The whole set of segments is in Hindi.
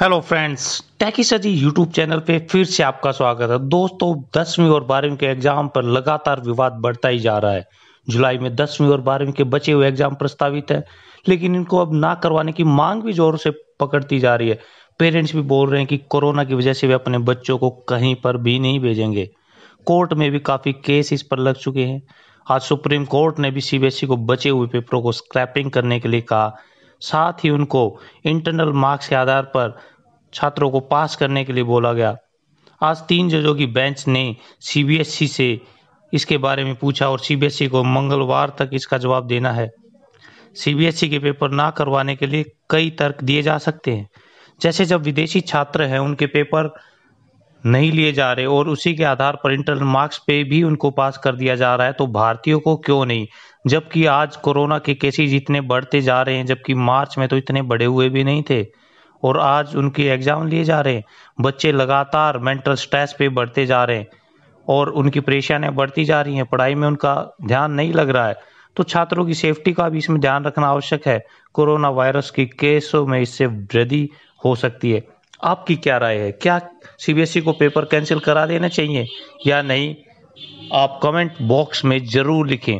हेलो फ्रेंड्स टैकी सजी यूट्यूब चैनल पे फिर से आपका स्वागत है दोस्तों दसवीं और बारहवीं के एग्जाम पर लगातार विवाद बढ़ता ही जा रहा है जुलाई में दसवीं और बारहवीं के बचे हुए एग्जाम प्रस्तावित है लेकिन इनको अब ना करवाने की मांग भी जोर से पकड़ती जा रही है पेरेंट्स भी बोल रहे हैं कि कोरोना की वजह से वे अपने बच्चों को कहीं पर भी नहीं भेजेंगे कोर्ट में भी काफ़ी केस इस पर लग चुके हैं आज सुप्रीम कोर्ट ने भी सीबीएसई e को बचे हुए पेपरों को स्क्रैपिंग करने के लिए कहा साथ ही उनको इंटरनल मार्क्स के आधार पर छात्रों को पास करने के लिए बोला गया आज तीन जजों की बेंच ने सीबीएसई e से इसके बारे में पूछा और सीबीएसई e को मंगलवार तक इसका जवाब देना है सीबीएसई e के पेपर ना करवाने के लिए कई तर्क दिए जा सकते हैं जैसे जब विदेशी छात्र हैं उनके पेपर नहीं लिए जा रहे और उसी के आधार पर इंटरनल मार्क्स पे भी उनको पास कर दिया जा रहा है तो भारतीयों को क्यों नहीं जबकि आज कोरोना के केसेज इतने बढ़ते जा रहे हैं जबकि मार्च में तो इतने बढ़े हुए भी नहीं थे और आज उनके एग्ज़ाम लिए जा रहे हैं बच्चे लगातार मेंटल स्ट्रेस पे बढ़ते जा रहे हैं और उनकी परेशानियाँ बढ़ती जा रही हैं पढ़ाई में उनका ध्यान नहीं लग रहा है तो छात्रों की सेफ्टी का भी इसमें ध्यान रखना आवश्यक है कोरोना वायरस के केसों में इससे वृद्धि हो सकती है आपकी क्या राय है क्या सीबीएसई e को पेपर कैंसिल करा देना चाहिए या नहीं आप कमेंट बॉक्स में ज़रूर लिखें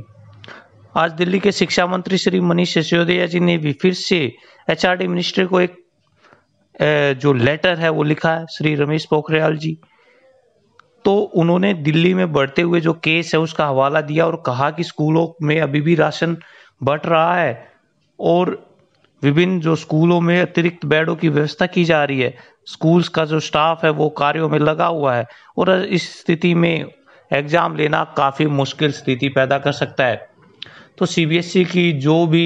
आज दिल्ली के शिक्षा मंत्री श्री मनीष सिसोदिया जी ने भी फिर से एचआरडी मिनिस्टर को एक जो लेटर है वो लिखा है श्री रमेश पोखरियाल जी तो उन्होंने दिल्ली में बढ़ते हुए जो केस है उसका हवाला दिया और कहा कि स्कूलों में अभी भी राशन बट रहा है और विभिन्न जो स्कूलों में अतिरिक्त बेडों की व्यवस्था की जा रही है स्कूल्स का जो स्टाफ है वो कार्यों में लगा हुआ है और इस स्थिति में एग्ज़ाम लेना काफ़ी मुश्किल स्थिति पैदा कर सकता है तो सीबीएसई e की जो भी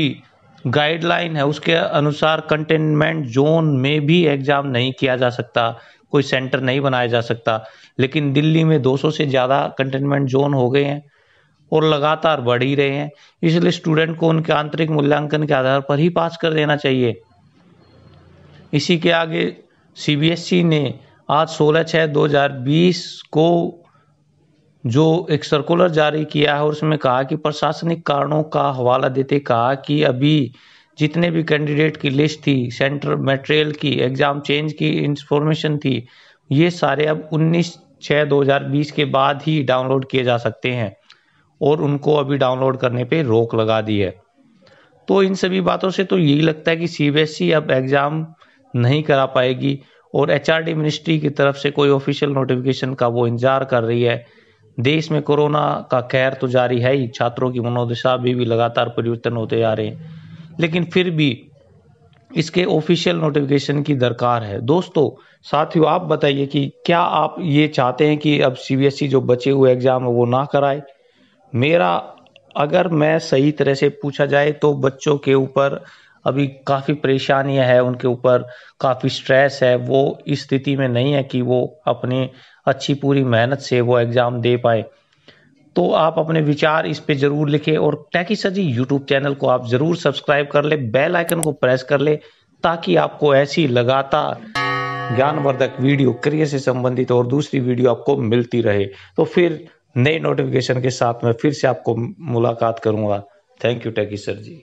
गाइडलाइन है उसके अनुसार कंटेनमेंट जोन में भी एग्ज़ाम नहीं किया जा सकता कोई सेंटर नहीं बनाया जा सकता लेकिन दिल्ली में 200 से ज़्यादा कंटेनमेंट जोन हो गए हैं और लगातार बढ़ ही रहे हैं इसलिए स्टूडेंट को उनके आंतरिक मूल्यांकन के आधार पर ही पास कर देना चाहिए इसी के आगे सीबीएसई e ने आज 16 छः 2020 को जो एक सर्कुलर जारी किया है और उसमें कहा कि प्रशासनिक कारणों का हवाला देते कहा कि अभी जितने भी कैंडिडेट की लिस्ट थी सेंटर मेटेरियल की एग्ज़ाम चेंज की इंफॉर्मेशन थी ये सारे अब 19 छः 2020 के बाद ही डाउनलोड किए जा सकते हैं और उनको अभी डाउनलोड करने पे रोक लगा दी है तो इन सभी बातों से तो यही लगता है कि सीबीएसई e अब एग्ज़ाम नहीं करा पाएगी और एच मिनिस्ट्री की तरफ से कोई ऑफिशियल नोटिफिकेशन का वो इंतज़ार कर रही है देश में कोरोना का कहर तो जारी है ही छात्रों की मनोदशा भी, भी लगातार परिवर्तन होते जा रहे हैं लेकिन फिर भी इसके ऑफिशियल नोटिफिकेशन की दरकार है दोस्तों साथियों आप बताइए कि क्या आप ये चाहते हैं कि अब सीबीएसई e जो बचे हुए एग्ज़ाम है वो ना कराए मेरा अगर मैं सही तरह से पूछा जाए तो बच्चों के ऊपर अभी काफ़ी परेशानियां है उनके ऊपर काफ़ी स्ट्रेस है वो इस स्थिति में नहीं है कि वो अपनी अच्छी पूरी मेहनत से वो एग्ज़ाम दे पाए तो आप अपने विचार इस पे ज़रूर लिखें और टैकी सजी यूट्यूब चैनल को आप ज़रूर सब्सक्राइब कर ले बेल आइकन को प्रेस कर ले ताकि आपको ऐसी लगातार ज्ञानवर्धक वीडियो करियर से संबंधित और दूसरी वीडियो आपको मिलती रहे तो फिर नई नोटिफिकेशन के साथ मैं फिर से आपको मुलाकात करूँगा थैंक यू टैकी सर जी